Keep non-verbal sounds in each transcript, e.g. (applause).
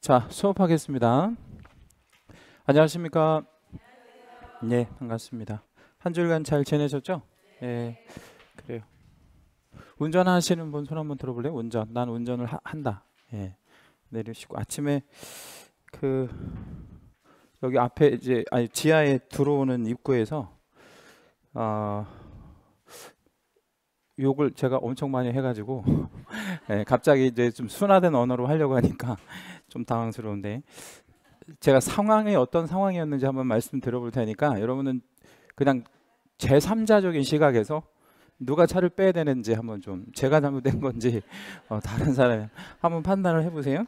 자, 수업하겠습니다. 안녕하십니까? 네, 반갑습니다. 한 주간 잘 지내셨죠? 네, 그래요. 운전하시는 분 손 한번 들어볼래요? 운전. 난 운전을 하, 한다. 예. 내리시고 아침에 그 여기 앞에 이제 아니 지하에 들어오는 입구에서 어 욕을 제가 엄청 많이 해가지고 네, (laughs) 갑자기 이제 좀 순화된 언어로 하려고 하니까 좀 당황스러운데 제가 상황이 어떤 상황이었는지 한번 말씀 드려볼 테니까 여러분은 그냥 제3자적인 시각에서 누가 차를 빼야 되는지 한번 좀 제가 잘못된 건지 어, 다른 사람이 한번 판단을 해보세요.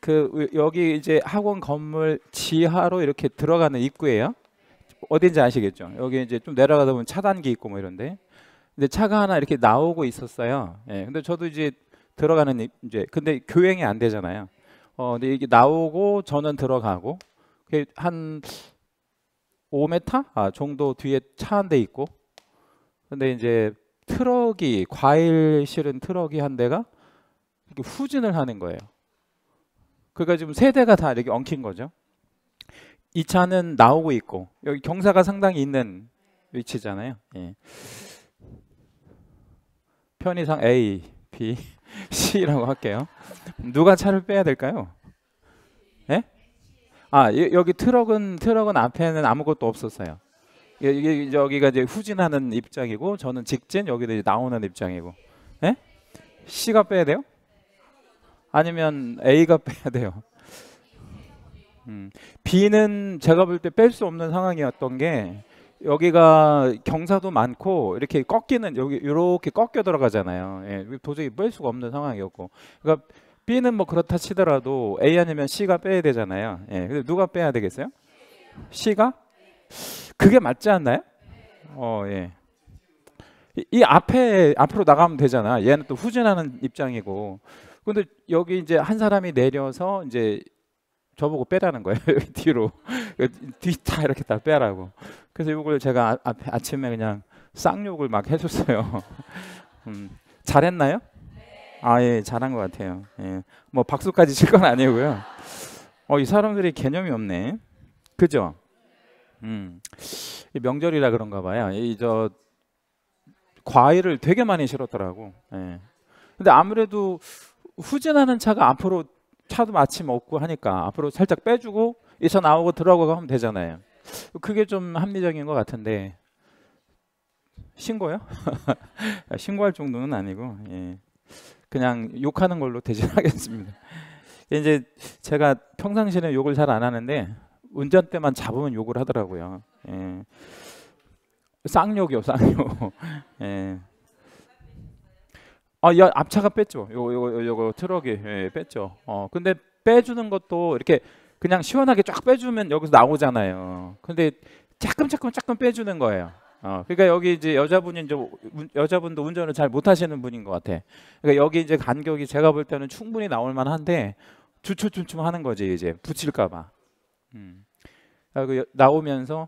그 여기 이제 학원 건물 지하로 이렇게 들어가는 입구예요. 어딘지 아시겠죠? 여기 이제 좀 내려가다 보면 차단기 있고 뭐 이런데 근데 차가 하나 이렇게 나오고 있었어요. 예, 근데 저도 이제 들어가는 이제 근데 교행이 안 되잖아요. 어, 근데 이게 나오고 저는 들어가고 한 5m 아, 정도 뒤에 차 한 대 있고 근데 이제 트럭이 과일 실은 트럭이 한 대가 이렇게 후진을 하는 거예요. 그러니까 지금 세 대가 다 이렇게 엉킨 거죠. 이 차는 나오고 있고 여기 경사가 상당히 있는 위치잖아요. 예. 편의상 A, B, (laughs) C라고 할게요. 누가 차를 빼야 될까요? 예? 아 여기 트럭은 트럭은 앞에는 아무것도 없었어요. 여기, 여기가 이제 후진하는 입장이고 저는 직진 여기도 이제 나오는 입장이고. 예? C가 빼야 돼요? 아니면 A가 (laughs) 빼야 돼요? 음. B는 제가 볼 때 뺄 수 없는 상황이었던 게 여기가 경사도 많고 이렇게 꺾이는 여기 이렇게 꺾여 들어가잖아요. 예, 도저히 뺄 수가 없는 상황이었고, 그러니까 B는 뭐 그렇다 치더라도 A 아니면 C가 빼야 되잖아요. 예, 근데 누가 빼야 되겠어요? C가 그게 맞지 않나요? 어, 예. 이, 앞에 앞으로 나가면 되잖아. 얘는 또 후진하는 입장이고, 근데 여기 이제 한 사람이 내려서 이제 저보고 빼라는 거예요 (laughs) 뒤로 그 뒤다 이렇게 다 빼라고 그래서 이걸 제가 아, 아침에 그냥 쌍욕을 막 해줬어요 (laughs) 음, 잘했나요? 아예 잘한 것 같아요 예. 뭐 박수까지 칠 건 아니고요 어, 이 사람들이 개념이 없네 그죠? 음, 명절이라 그런가 봐요 이 저 과일을 되게 많이 실었더라고 예. 근데 아무래도 후진하는 차가 앞으로 차도 마침 없고 하니까 앞으로 살짝 빼주고 이차 나오고 들어가고 하면 되잖아요. 그게 좀 합리적인 것 같은데 신고요? (laughs) 신고할 정도는 아니고 예. 그냥 욕하는 걸로 대신하겠습니다. (laughs) 이제 제가 평상시에는 욕을 잘 안 하는데 운전때만 잡으면 욕을 하더라고요. 예. 쌍욕이요, 쌍욕. (laughs) 예. 아, 야, 앞차가 뺐죠. 요요요 트럭이 예, 뺐죠. 어, 근데 빼주는 것도 이렇게 그냥 시원하게 쫙 빼주면 여기서 나오잖아요. 근데 조금조금 조금 빼주는 거예요. 어, 그러니까 여기 이제 여자분이 이제 여자분도 운전을 잘 못하시는 분인 것 같아. 그러니까 여기 이제 간격이 제가 볼 때는 충분히 나올 만한데 주춤주춤 하는 거지 이제 붙일까봐. 음. 그러니까 그 나오면서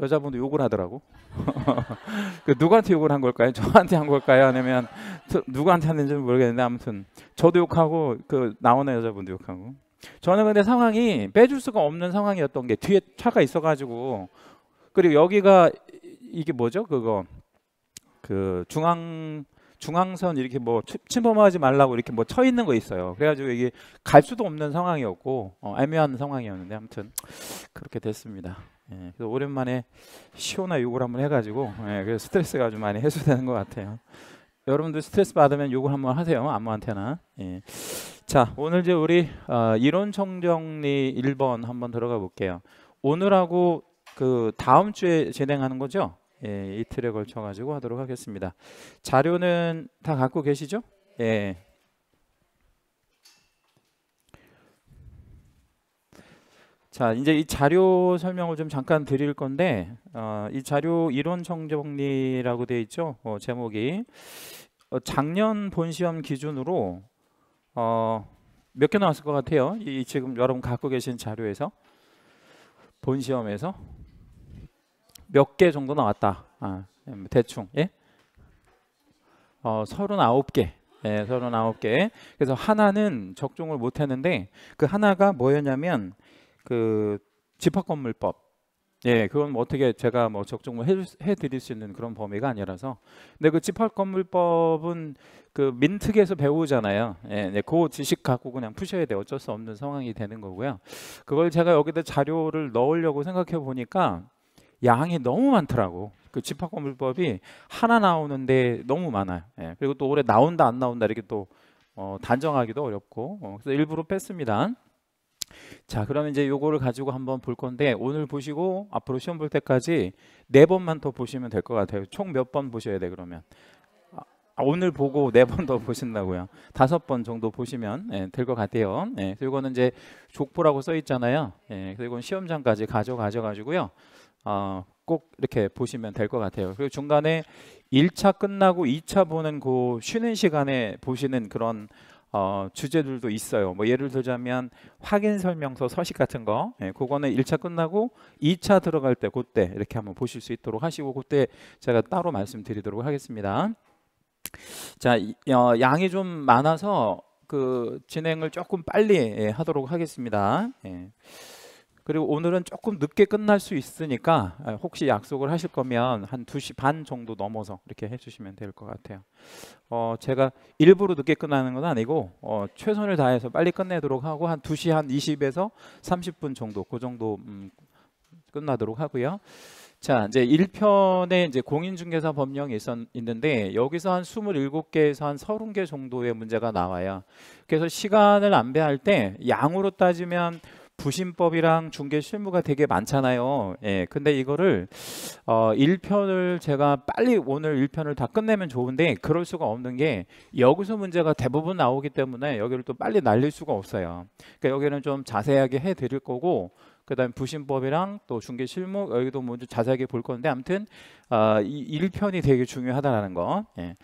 여자분도 욕을 하더라고. (laughs) 그 누구한테 욕을 한 걸까요? 저한테 한 걸까요? 아니면 누구한테 하는지 모르겠는데 아무튼 저도 욕하고 그 나오는 여자분도 욕하고. 저는 근데 상황이 빼줄 수가 없는 상황이었던 게 뒤에 차가 있어가지고 그리고 여기가 이게 뭐죠? 그거 그 중앙 중앙선 이렇게 뭐 침범하지 말라고 이렇게 뭐 쳐 있는 거 있어요. 그래가지고 이게 갈 수도 없는 상황이었고 어, 애매한 상황이었는데 아무튼 그렇게 됐습니다. 예, 그래서 오랜만에 시오나 욕을 한번 해가지고 예, 그래서 스트레스가 아주 많이 해소되는 것 같아요. 여러분들 스트레스 받으면 욕을 한번 하세요. 아무한테나. 예. 자, 오늘 이제 우리 어, 이론 총정리 1번 한번 들어가 볼게요. 오늘하고 그 다음 주에 진행하는 거죠? 예, 이틀에 걸쳐 가지고 하도록 하겠습니다. 자료는 다 갖고 계시죠? 예. 자, 이제 이 자료 설명을 좀 잠깐 드릴 건데 어, 이 자료 이론 정정리라고 되어 있죠. 어, 제목이 어, 작년 본 시험 기준으로 어, 몇개 나왔을 것 같아요. 이 지금 여러분 갖고 계신 자료에서 본 시험에서 몇 개 정도 나왔다. 아, 대충 예. 어, 39개 네, 39개. 그래서 하나는 적중을 못 했는데 그 하나가 뭐였냐면 그 집합건물법 예, 그건 뭐 어떻게 제가 뭐 적정 뭐 해 드릴 수 있는 그런 범위가 아니라서. 근데 그 집합건물법은 그 민특에서 배우잖아요. 예, 네, 그 지식 갖고 그냥 푸셔야 돼. 어쩔 수 없는 상황이 되는 거고요. 그걸 제가 여기다 자료를 넣으려고 생각해 보니까 양이 너무 많더라고. 그 집합건물법이 하나 나오는데 너무 많아요. 예, 그리고 또 올해 나온다 안 나온다 이렇게 또 어, 단정하기도 어렵고. 어, 그래서 일부러 뺐습니다. 자, 그러면 이제 요거를 가지고 한번 볼 건데 오늘 보시고 앞으로 시험 볼 때까지 네 번만 더 보시면 될 것 같아요. 총 몇 번 보셔야 돼 그러면? 아, 아 오늘 보고 네 번 더 보신다고요. 다섯 번 정도 보시면 예, 될것 같아요. 예, 그래서 이거는 이제 족보라고 써 있잖아요. 예, 그래서 이건 시험장까지 가져가셔 가지고요. 어, 꼭 이렇게 보시면 될 것 같아요. 그리고 중간에 1차 끝나고 2차 보는 그 쉬는 시간에 보시는 그런 어, 주제들도 있어요. 뭐 예를 들자면 확인 설명서 서식 같은 거, 예, 그거는 1차 끝나고 2차 들어갈 때 그때 이렇게 한번 보실 수 있도록 하시고 그때 제가 따로 말씀드리도록 하겠습니다. 자, 어, 양이 좀 많아서 그 진행을 조금 빨리 예, 하도록 하겠습니다. 예. 그리고 오늘은 조금 늦게 끝날 수 있으니까 아, 혹시 약속을 하실 거면 한 2시 반 정도 넘어서 이렇게 해주시면 될 것 같아요. 어, 제가 일부러 늦게 끝나는 건 아니고 어, 최선을 다해서 빨리 끝내도록 하고 한 2시 한 20에서 30분 정도 그 정도 음, 끝나도록 하고요. 자, 이제 1편에 이제 공인중개사 법령이 있었, 있는데 여기서 한 27개에서 한 30개 정도의 문제가 나와요. 그래서 시간을 안배할 때 양으로 따지면 부신법이랑 중개 실무가 되게 많잖아요. 예. 근데 이거를 어 1편을 제가 빨리 오늘 1편을 다 끝내면 좋은데 그럴 수가 없는 게 여기서 문제가 대부분 나오기 때문에 여기를 또 빨리 날릴 수가 없어요. 그러니까 여기는 좀 자세하게 해 드릴 거고 그다음에 부신법이랑또 중개 실무 여기도 먼저 뭐 자세하게 볼 건데 아무튼 어, 이 1편이 되게 중요하다라는 거. 예.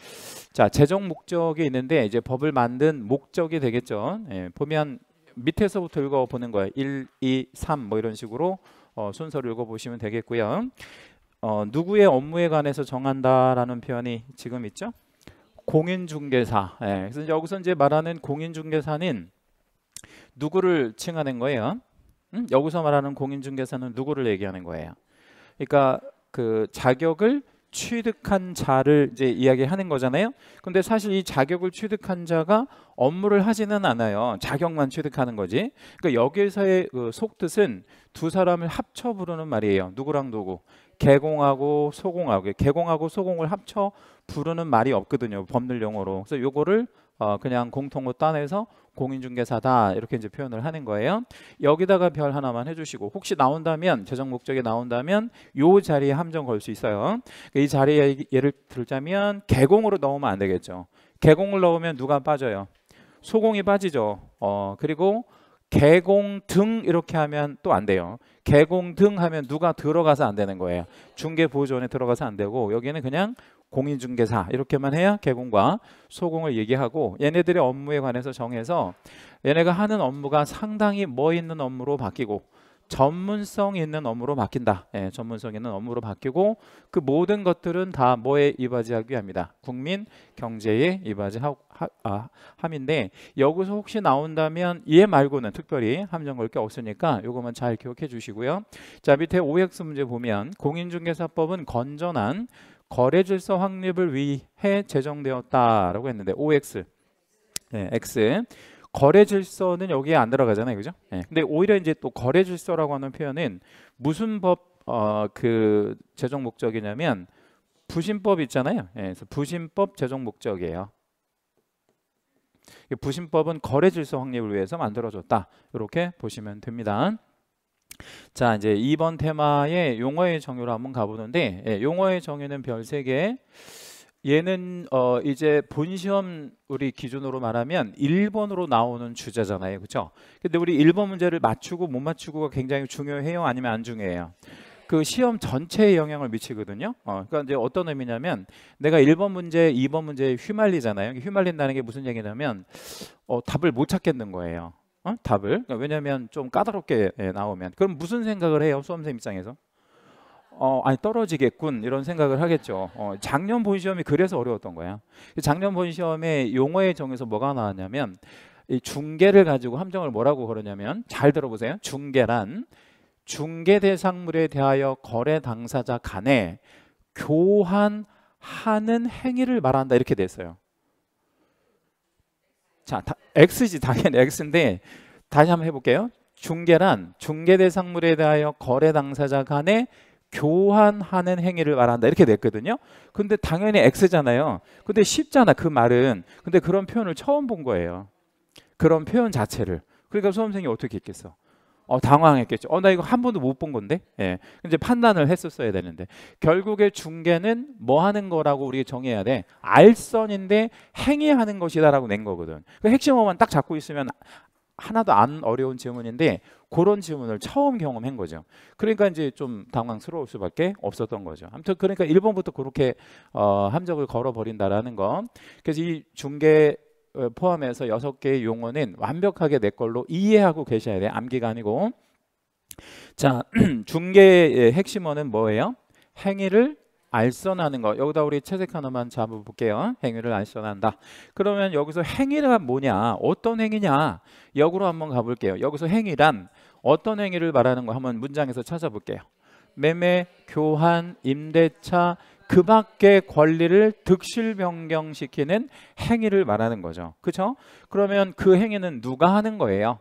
자, 재정 목적이 있는데 이제 법을 만든 목적이 되겠죠. 예, 보면 밑에서부터 읽어 보는 거예요. 1, 2, 3 뭐 이런 식으로 어, 순서를 읽어 보시면 되겠고요. 어, 누구의 업무에 관해서 정한다라는 표현이 지금 있죠. 공인중개사. 예, 그래서 여기서 이제 말하는 공인중개사는 누구를 칭하는 거예요? 음? 여기서 말하는 공인중개사는 누구를 얘기하는 거예요? 그러니까 그 자격을 취득한 자를 이제 이야기하는 거잖아요. 근데 사실 이 자격을 취득한 자가 업무를 하지는 않아요. 자격만 취득하는 거지. 그러니까 여기에서의 그 속뜻은 두 사람을 합쳐 부르는 말이에요. 누구랑 누구? 개공하고 소공하고 개공하고 소공을 합쳐 부르는 말이 없거든요. 법률 용어로. 그래서 요거를 어 그냥 공통으로 따내서 공인중개사다 이렇게 이제 표현을 하는 거예요. 여기다가 별 하나만 해주시고 혹시 나온다면 재정 목적에 나온다면 요 자리에 함정 걸 수 있어요. 그러니까 이 자리에 예를 들자면 개공으로 넣으면 안 되겠죠. 개공을 넣으면 누가 빠져요? 소공이 빠지죠. 어 그리고 개공 등 이렇게 하면 또 안 돼요. 개공 등 하면 누가 들어가서 안 되는 거예요. 중개 보조원에 들어가서 안 되고 여기는 그냥 공인중개사 이렇게만 해야 개공과 소공을 얘기하고 얘네들의 업무에 관해서 정해서 얘네가 하는 업무가 상당히 뭐 있는 업무로 바뀌고 전문성 있는 업무로 바뀐다. 예, 전문성 있는 업무로 바뀌고 그 모든 것들은 다 뭐에 이바지하기 합니다. 국민 경제에 이바지함인데 아, 여기서 혹시 나온다면 얘 말고는 특별히 함정 걸 게 없으니까 이것만 잘 기억해 주시고요. 자 밑에 OX 문제 보면 공인중개사법은 건전한 거래 질서 확립을 위해 제정되었다라고 했는데 OX 네, X 거래 질서는 여기에 안 들어가잖아요. 그죠? 네. 네. 근데 오히려 이제 또 거래 질서라고 하는 표현은 무슨 법 어 그 제정 목적이냐면 부신법 있잖아요. 예, 그래서 부신법 제정 목적이에요. 부신법은 거래 질서 확립을 위해서 만들어졌다. 이렇게 보시면 됩니다. 자 이제 2번 테마의 용어의 정의로 한번 가보는데 예, 용어의 정의는 별 3개 얘는 어 이제 본 시험 우리 기준으로 말하면 1번으로 나오는 주제잖아요 그쵸 근데 우리 1번 문제를 맞추고 못 맞추고가 굉장히 중요해요 아니면 안 중요해요 그 시험 전체에 영향을 미치거든요. 어, 그러니까 이제 어떤 의미냐면 내가 1번 문제, 2번 문제에 휘말리잖아요. 휘말린다는 게 무슨 얘기냐면 어, 답을 못 찾겠는 거예요. 어? 답을 그러니까 왜냐하면 좀 까다롭게 예, 나오면 그럼 무슨 생각을 해요 수험생 입장에서 어, 아니 떨어지겠군 이런 생각을 하겠죠. 어, 작년 본 시험이 그래서 어려웠던 거야. 그 작년 본 시험에 용어의 정에서 뭐가 나왔냐면 이 중계를 가지고 함정을 뭐라고 그러냐면 잘 들어보세요. 중계란 중개 대상물에 대하여 거래 당사자 간에 교환하는 행위를 말한다 이렇게 됐어요. 자, 다, X지 당연히 X인데 다시 한번 해볼게요. 중개란 중개 대상물에 대하여 거래 당사자 간에 교환하는 행위를 말한다 이렇게 됐거든요 근데 당연히 X잖아요 근데 쉽잖아 그 말은 근데 그런 표현을 처음 본 거예요 그런 표현 자체를 그러니까 수험생이 어떻게 읽겠어 어, 당황했겠죠. 어, 나 이거 한 번도 못 본 건데. 예. 이제 판단을 했었어야 되는데 결국에 중개는 뭐 하는 거라고 우리가 정해야 돼. 알선인데 행위하는 것이다라고 낸 거거든. 그 핵심어만 딱 잡고 있으면 하나도 안 어려운 질문인데 그런 질문을 처음 경험한 거죠. 그러니까 이제 좀 당황스러울 수밖에 없었던 거죠. 아무튼 그러니까 1번부터 그렇게 어, 함정을 걸어버린다라는 거. 그래서 이 중개 어, 포함해서 여섯 개의 용어는 완벽하게 내 걸로 이해하고 계셔야 돼요. 암기가 아니고. 자, (clears throat) 중계의 핵심어는 뭐예요? 행위를 알선하는 거. 여기다 우리 채색 하나만 잡아볼게요. 행위를 알선한다. 그러면 여기서 행위란 뭐냐? 어떤 행위냐? 역으로 한번 가볼게요. 여기서 행위란 어떤 행위를 말하는 거 한번 문장에서 찾아볼게요. 매매, 교환, 임대차, 그 밖의 권리를 득실 변경시키는 행위를 말하는 거죠. 그렇죠? 그러면 그 행위는 누가 하는 거예요?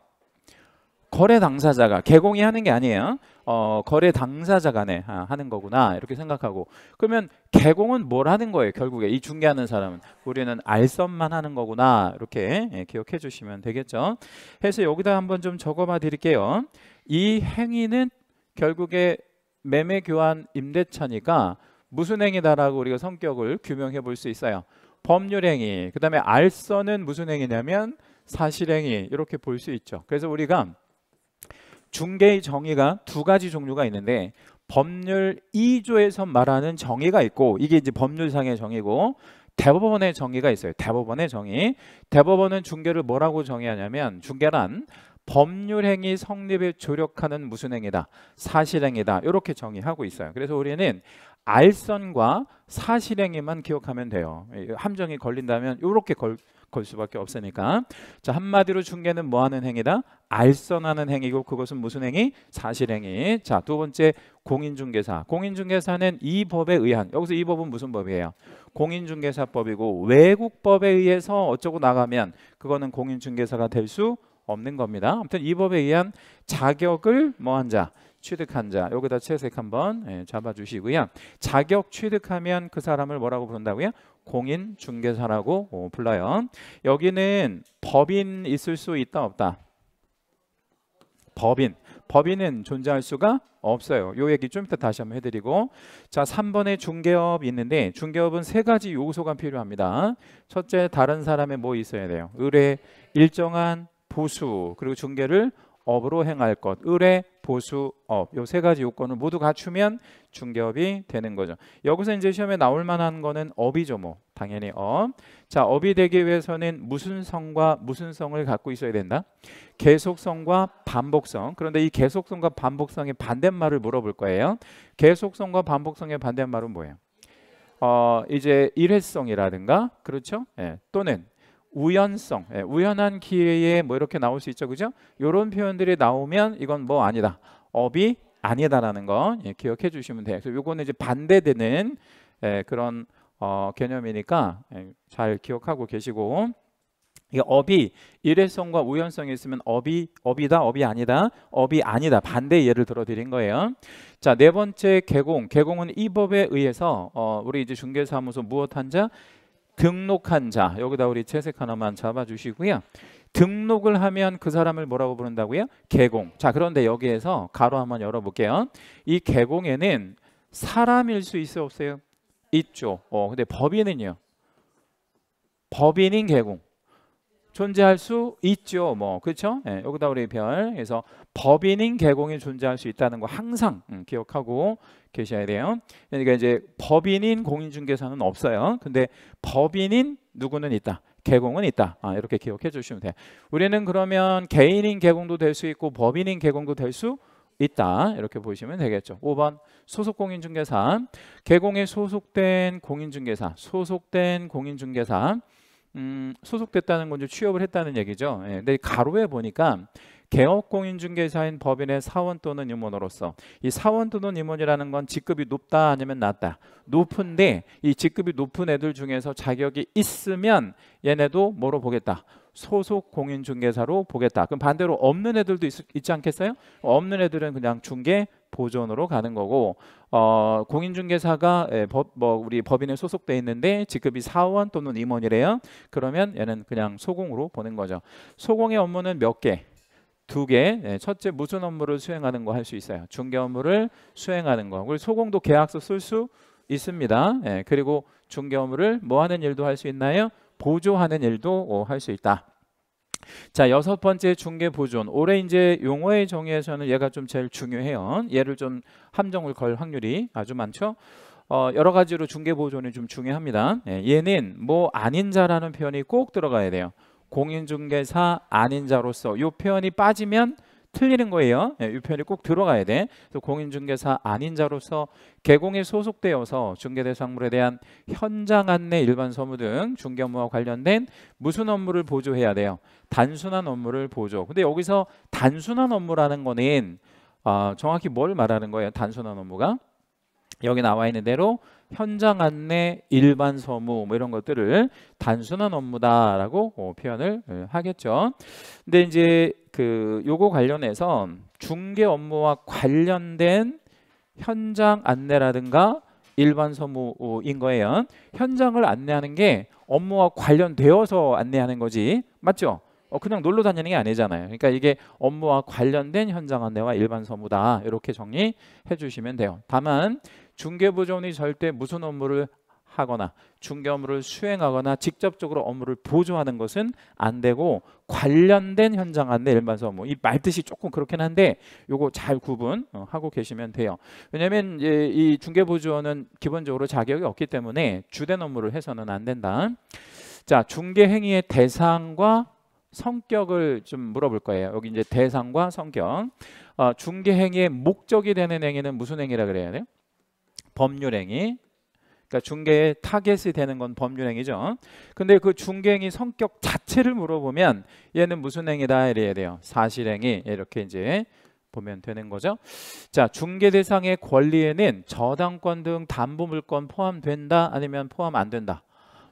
거래 당사자가 개공이 하는 게 아니에요. 어, 거래 당사자 간에 네, 아, 하는 거구나 이렇게 생각하고 그러면 개공은 뭘 하는 거예요 결국에 이 중개하는 사람은 우리는 알선만 하는 거구나 이렇게 예, 기억해 주시면 되겠죠 해서 여기다 한번 좀 적어봐 드릴게요 이 행위는 결국에 매매 교환 임대차니까 무슨 행위다라고 우리가 성격을 규명해 볼 수 있어요. 법률행위, 그 다음에 알선은 무슨 행위냐면 사실행위 이렇게 볼 수 있죠. 그래서 우리가 중개의 정의가 두 가지 종류가 있는데 법률 2조에서 말하는 정의가 있고 이게 이제 법률상의 정의고 대법원의 정의가 있어요. 대법원의 정의. 대법원은 중개를 뭐라고 정의하냐면 중개란 법률행위 성립에 조력하는 무슨 행위다 사실행위다 이렇게 정의하고 있어요 그래서 우리는 알선과 사실행위만 기억하면 돼요. 함정이 걸린다면 이렇게 걸, 걸 수밖에 없으니까. 자 한마디로 중개는 뭐 하는 행위다? 알선하는 행위고 그것은 무슨 행위? 사실행위. 자두 번째 공인중개사. 공인중개사는 이 법에 의한 여기서 이 법은 무슨 법이에요? 공인중개사법이고 외국법에 의해서 어쩌고 나가면 그거는 공인중개사가 될 수 없는 겁니다. 아무튼 이 법에 의한 자격을 뭐한 자? 취득한 자 여기다 채색 한번 예, 잡아주시고요. 자격 취득하면 그 사람을 뭐라고 부른다고요? 공인 중개사라고 오, 불러요. 여기는 법인 있을 수 있다 없다. 법인 법인은 존재할 수가 없어요. 요 얘기 좀 이따 다시 한번 해드리고 자 3번에 중개업 있는데 중개업은 세 가지 요소가 필요합니다. 첫째 다른 사람의 뭐 있어야 돼요. 의뢰 일정한 보수 그리고 중개를 업으로 행할 것 의뢰 보수업 요 세 가지 요건을 모두 갖추면 중개업이 되는 거죠. 여기서 이제 시험에 나올 만한 거는 업이죠, 뭐 당연히 업. 자, 업이 되기 위해서는 무슨 성과 무슨 성을 갖고 있어야 된다. 계속성과 반복성. 그런데 이 계속성과 반복성의 반대말을 물어볼 거예요. 계속성과 반복성의 반대말은 뭐예요? 어, 이제 일회성이라든가 그렇죠? 예, 또는 우연성, 예, 우연한 기회에 뭐 이렇게 나올 수 있죠, 그죠? 이런 표현들이 나오면 이건 뭐 아니다, 업이 아니다라는 거 예, 기억해 주시면 돼요. 그래서 요거는 이제 반대되는 예, 그런 어, 개념이니까 예, 잘 기억하고 계시고 이 업이 일회성과 우연성이 있으면 업이 업이다 업이 아니다 업이 아니다 반대 예를 들어 드린 거예요 자네 번째 개공 개공은 이 법에 의해서 어, 우리 이제 중개사무소 무엇한 자 등록한 자 여기다 우리 채색 하나만 잡아주시고요. 등록을 하면 그 사람을 뭐라고 부른다고요? 개공. 자 그런데 여기에서 가로 한번 열어볼게요. 이 개공에는 사람일 수 있어 없어요? 있죠. 어 근데 법인은요. 법인인 개공. 존재할 수 있죠. 뭐 그렇죠? 예, 여기다 우리 별. 그래서 법인인 개공이 존재할 수 있다는 거 항상 음, 기억하고 계셔야 돼요. 그러니까 이제 법인인 공인중개사는 없어요. 근데 법인인 누구는 있다. 개공은 있다. 아, 이렇게 기억해 주시면 돼요. 우리는 그러면 개인인 개공도 될 수 있고 법인인 개공도 될 수 있다. 이렇게 보시면 되겠죠. 5번 소속 공인중개사 개공에 소속된 공인중개사 소속된 공인중개사 음, 소속됐다는 건 취업을 했다는 얘기죠. 예, 근데 가로에 보니까 개업공인중개사인 법인의 사원 또는 임원으로서 이 사원 또는 임원이라는 건 직급이 높다 아니면 낮다 높은데 이 직급이 높은 애들 중에서 자격이 있으면 얘네도 뭐로 보겠다 소속 공인중개사로 보겠다 그럼 반대로 없는 애들도 있, 지 않겠어요 없는 애들은 그냥 중개 보존으로 가는 거고 어, 공인중개사가 예, 법, 뭐 우리 법인에 소속돼 있는데 직급이 사원 또는 임원이래요. 그러면 얘는 그냥 소공으로 보는 거죠. 소공의 업무는 몇 개? 두 개. 예, 첫째 무슨 업무를 수행하는 거 할 수 있어요. 중개 업무를 수행하는 거. 그리고 소공도 계약서 쓸 수 있습니다. 예, 그리고 중개 업무를 뭐 하는 일도 할 수 있나요? 보조하는 일도 어, 할수 있다. 자 여섯 번째 중개 보존 올해 이제 용어의 정의에서는 얘가 좀 제일 중요해요 얘를 좀 함정을 걸 확률이 아주 많죠 어, 여러 가지로 중개 보존이 좀 중요합니다 예, 얘는 뭐 아닌 자라는 표현이 꼭 들어가야 돼요 공인중개사 아닌 자로서 이 표현이 빠지면 틀리는 거예요. 예, 이 표현이 꼭 들어가야 돼. 그래서 공인중개사 아닌 자로서 개공에 소속되어서 중개대상물에 대한 현장 안내 일반 서무 등 중개 업무와 관련된 무슨 업무를 보조해야 돼요. 단순한 업무를 보조. 근데 여기서 단순한 업무라는 거는 어, 정확히 뭘 말하는 거예요? 단순한 업무가 여기 나와 있는 대로 현장 안내 일반 서무 뭐 이런 것들을 단순한 업무다라고 어, 표현을 예, 하겠죠. 근데 이제 그 요거 관련해서 중개 업무와 관련된 현장 안내라든가 일반 서무인 거예요. 현장을 안내하는 게 업무와 관련되어서 안내하는 거지. 맞죠? 어, 그냥 놀러 다니는 게 아니잖아요. 그러니까 이게 업무와 관련된 현장 안내와 일반 서무다. 이렇게 정리해 주시면 돼요. 다만 중개보조원이 절대 무슨 업무를 하거나 중개 업무를 수행하거나 직접적으로 업무를 보조하는 것은 안 되고 관련된 현장 안내 일반서 업무 이 말뜻이 조금 그렇긴 한데 요거 잘 구분하고 어, 계시면 돼요 왜냐하면 이 중개보조원은 기본적으로 자격이 없기 때문에 주된 업무를 해서는 안 된다 자 중개 행위의 대상과 성격을 좀 물어볼 거예요. 여기 이제 대상과 성격. 어, 중개 행위의 목적이 되는 행위는 무슨 행위라 그래야 돼요? 법률행위 그러니까 중개의 타겟이 되는 건 법률행위죠. 근데 그 중개행위 성격 자체를 물어보면 얘는 무슨 행위다 이래야 돼요. 사실행위 이렇게 이제 보면 되는 거죠. 자, 중개 대상의 권리에는 저당권 등 담보물권 포함된다 아니면 포함 안 된다.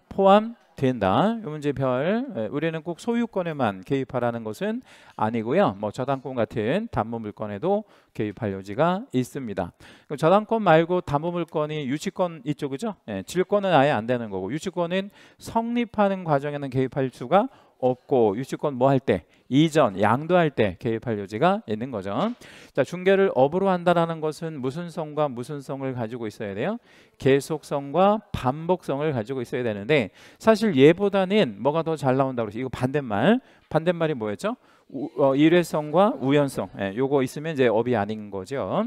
포함 된다. 이 문제 별 예, 우리는 꼭 소유권에만 개입하라는 것은 아니고요. 뭐 저당권 같은 담보 물건에도 개입할 여지가 있습니다. 저당권 말고 담보 물건이 유치권 이쪽이죠. 예, 질권은 아예 안 되는 거고 유치권은 성립하는 과정에는 개입할 수가 없고 유치권 뭐 할 때 이전 양도할 때 개입할 여지가 있는 거죠. 자 중개를 업으로 한다는 것은 무슨 성과 무슨 성을 가지고 있어야 돼요? 계속성과 반복성을 가지고 있어야 되는데 사실 얘보다는 뭐가 더 잘 나온다고 그러죠. 이거 반대말 반대말이 뭐였죠? 우, 어, 일회성과 우연성 예, 요거 있으면 이제 업이 아닌 거죠.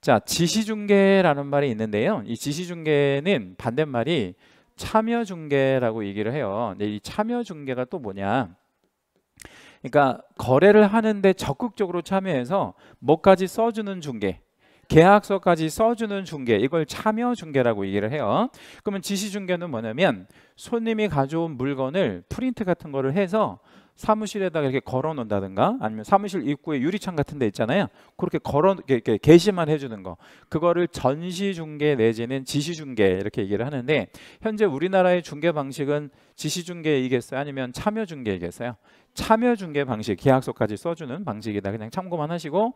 자 지시중개라는 말이 있는데요. 이 지시중개는 반대말이 참여 중개라고 얘기를 해요. 이 참여 중개가 또 뭐냐? 그러니까 거래를 하는데 적극적으로 참여해서 뭐까지 써주는 중개 계약서까지 써주는 중개 이걸 참여 중개라고 얘기를 해요 그러면 지시 중개는 뭐냐면 손님이 가져온 물건을 프린트 같은 거를 해서 사무실에다가 이렇게 걸어 놓는다든가 아니면 사무실 입구에 유리창 같은 데 있잖아요. 그렇게 걸어 이렇게 게시만 해 주는 거. 그거를 전시 중계 내지는 지시 중계 이렇게 얘기를 하는데 현재 우리나라의 중계 방식은 지시 중개이겠어요? 아니면 참여 중개이겠어요? 참여 중계 방식, 계약서까지 써주는 방식이다. 그냥 참고만 하시고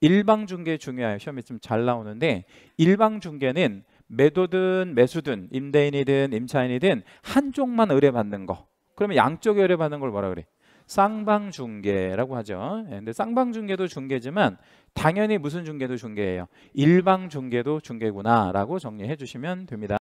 일방 중계 중요해요. 시험에 좀잘 나오는데 일방 중계는 매도든 매수든 임대인이든 임차인이든 한쪽만 의뢰받는 거. 그러면 양쪽 의뢰받는 걸 뭐라 그래? 쌍방중계라고 하죠. 예, 근데 쌍방중계도 중계지만 당연히 무슨 중계도 중계예요. 일방중계도 중계구나라고 정리해 주시면 됩니다.